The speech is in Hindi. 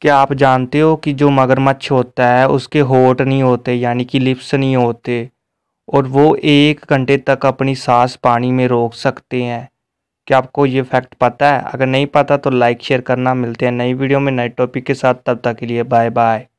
क्या आप जानते हो कि जो मगरमच्छ होता है उसके होठ नहीं होते यानी कि लिप्स नहीं होते और वो एक घंटे तक अपनी सांस पानी में रोक सकते हैं क्या आपको ये फैक्ट पता है अगर नहीं पता तो लाइक शेयर करना मिलते हैं नई वीडियो में नए टॉपिक के साथ तब तक के लिए बाय बाय